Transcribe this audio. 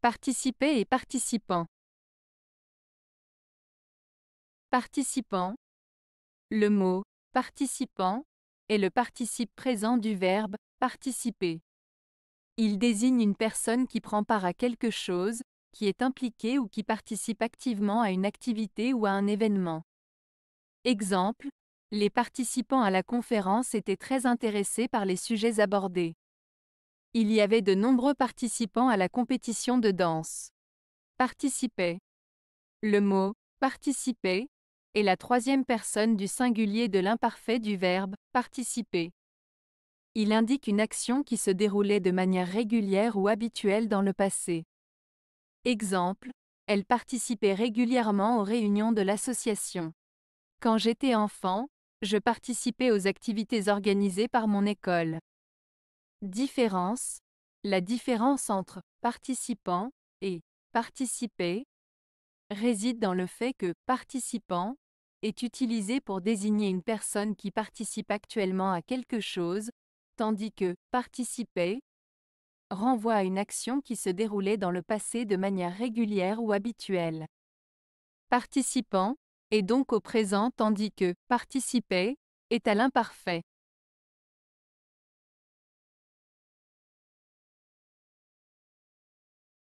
Participer et participant. Participant. Le mot participant est le participe présent du verbe participer. Il désigne une personne qui prend part à quelque chose, qui est impliquée ou qui participe activement à une activité ou à un événement. Exemple, les participants à la conférence étaient très intéressés par les sujets abordés. Il y avait de nombreux participants à la compétition de danse. Participer. Le mot participer est la troisième personne du singulier de l'imparfait du verbe participer. Il indique une action qui se déroulait de manière régulière ou habituelle dans le passé. Exemple, elle participait régulièrement aux réunions de l'association. Quand j'étais enfant, je participais aux activités organisées par mon école. Différence. La différence entre participant et participer réside dans le fait que participant est utilisé pour désigner une personne qui participe actuellement à quelque chose, tandis que participer renvoie à une action qui se déroulait dans le passé de manière régulière ou habituelle. Participant est donc au présent tandis que participer est à l'imparfait.